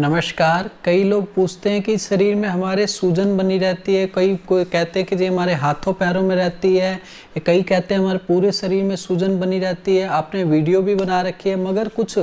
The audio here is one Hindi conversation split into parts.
नमस्कार कई लोग पूछते हैं कि शरीर में हमारे सूजन बनी रहती है कई कोई कहते हैं कि जी हमारे हाथों पैरों में रहती है कई कहते हैं हमारे पूरे शरीर में सूजन बनी रहती है आपने वीडियो भी बना रखी है मगर कुछ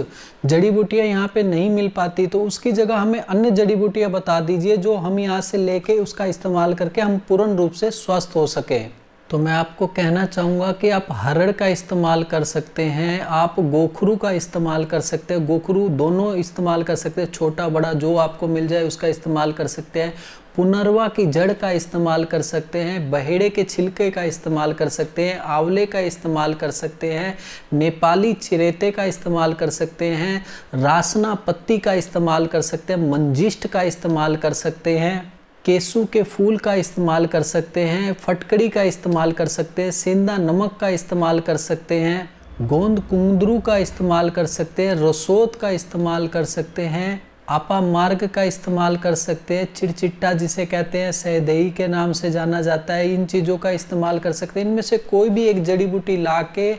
जड़ी बूटियाँ यहाँ पे नहीं मिल पाती तो उसकी जगह हमें अन्य जड़ी बूटियाँ बता दीजिए जो हम यहाँ से लेके उसका इस्तेमाल करके हम पूर्ण रूप से स्वस्थ हो सकें तो मैं आपको कहना चाहूँगा कि आप हरड़ का इस्तेमाल कर सकते हैं आप गोखरू का इस्तेमाल कर सकते हैं गोखरू दोनों इस्तेमाल कर सकते हैं छोटा बड़ा जो आपको मिल जाए उसका इस्तेमाल कर सकते हैं पुनर्वा की जड़ का इस्तेमाल कर सकते हैं बहेड़े के छिलके का इस्तेमाल कर सकते हैं आंवले का इस्तेमाल कर सकते हैं नेपाली चिरेते का इस्तेमाल कर सकते हैं रासना पत्ती का इस्तेमाल कर सकते हैं मंजिष्ट का इस्तेमाल कर सकते हैं केसू के फूल का इस्तेमाल कर सकते हैं फटकड़ी का इस्तेमाल कर सकते हैं सेंधा नमक का इस्तेमाल कर सकते हैं गोंद कुंदरू का इस्तेमाल कर सकते हैं रसोत का इस्तेमाल कर सकते हैं आपा मार्ग का इस्तेमाल कर सकते हैं चिड़चिट्टा जिसे कहते हैं सहदेही के नाम से जाना जाता है इन चीज़ों का इस्तेमाल कर सकते हैं इनमें से कोई भी एक जड़ी बूटी ला के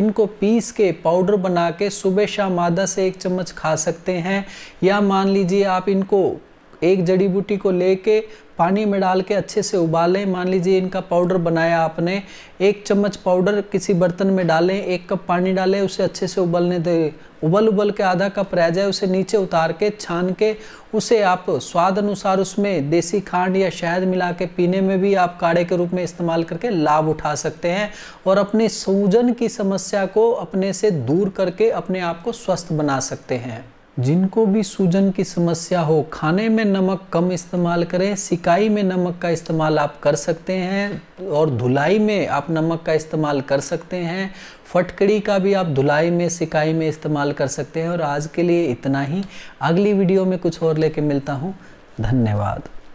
इनको पीस के पाउडर बना के सुबह शाम आधा से एक चम्मच खा सकते हैं या मान लीजिए आप इनको एक जड़ी बूटी को लेके पानी में डाल के अच्छे से उबालें मान लीजिए इनका पाउडर बनाया आपने एक चम्मच पाउडर किसी बर्तन में डालें एक कप पानी डालें उसे अच्छे से उबलने दें उबल उबल के आधा कप रह जाए उसे नीचे उतार के छान के उसे आप स्वाद अनुसार उसमें देसी खांड या शहद मिला के पीने में भी आप काढ़े के रूप में इस्तेमाल करके लाभ उठा सकते हैं और अपनी सूजन की समस्या को अपने से दूर करके अपने आप को स्वस्थ बना सकते हैं जिनको भी सूजन की समस्या हो खाने में नमक कम इस्तेमाल करें सिकाई में नमक का इस्तेमाल आप कर सकते हैं और धुलाई में आप नमक का इस्तेमाल कर सकते हैं फटकड़ी का भी आप धुलाई में सिकाई में इस्तेमाल कर सकते हैं और आज के लिए इतना ही अगली वीडियो में कुछ और लेके मिलता हूँ धन्यवाद